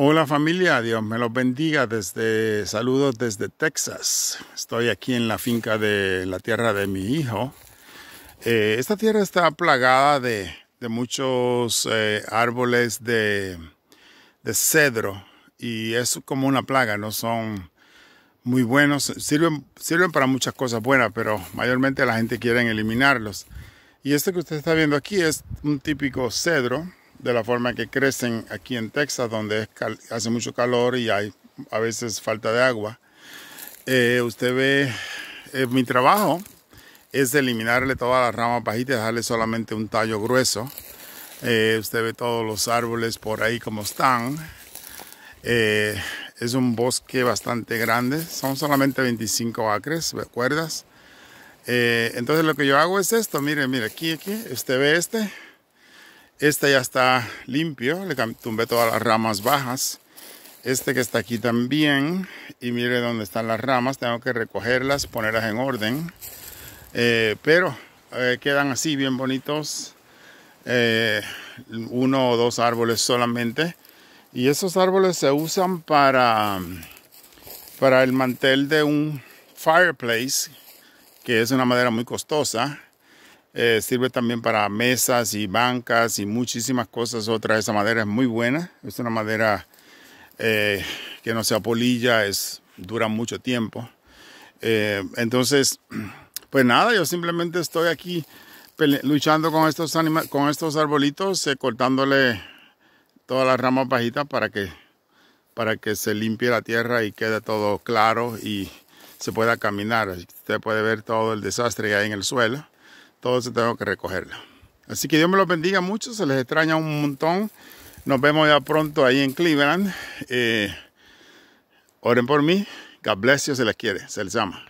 Hola familia, Dios me los bendiga desde saludos desde Texas. Estoy aquí en la finca de la tierra de mi hijo. Eh, esta tierra está plagada de, muchos eh, árboles de, cedro y es como una plaga, no son muy buenos, sirven, sirven para muchas cosas buenas, pero mayormente la gente quiere eliminarlos. Y este que usted está viendo aquí es un típico cedro de la forma que crecen aquí en Texas, donde hace mucho calor y hay a veces falta de agua. Eh, usted ve, eh, mi trabajo es eliminarle todas las ramas bajitas, dejarle solamente un tallo grueso. Eh, usted ve todos los árboles por ahí como están. es un bosque bastante grande, son solamente 25 acres, ¿recuerdas? entonces lo que yo hago es esto, mire, mire, aquí, aquí, usted ve este, este ya está limpio, le tumbé todas las ramas bajas. Este que está aquí también. Y mire dónde están las ramas, tengo que recogerlas, ponerlas en orden. Eh, pero eh, quedan así bien bonitos. Eh, uno o dos árboles solamente. Y esos árboles se usan para, para el mantel de un fireplace, que es una madera muy costosa eh, sirve también para mesas y bancas y muchísimas cosas otras. Esa madera es muy buena. Es una madera eh, que no se apolilla, es, dura mucho tiempo. Eh, entonces, pues nada, yo simplemente estoy aquí luchando con estos, con estos arbolitos, cortándole todas las ramas bajitas para que, para que se limpie la tierra y quede todo claro y se pueda caminar. Usted puede ver todo el desastre que hay en el suelo todo eso tengo que recogerlo. Así que Dios me los bendiga mucho, se les extraña un montón. Nos vemos ya pronto ahí en Cleveland. Eh, oren por mí. God bless you, se les quiere, se les ama.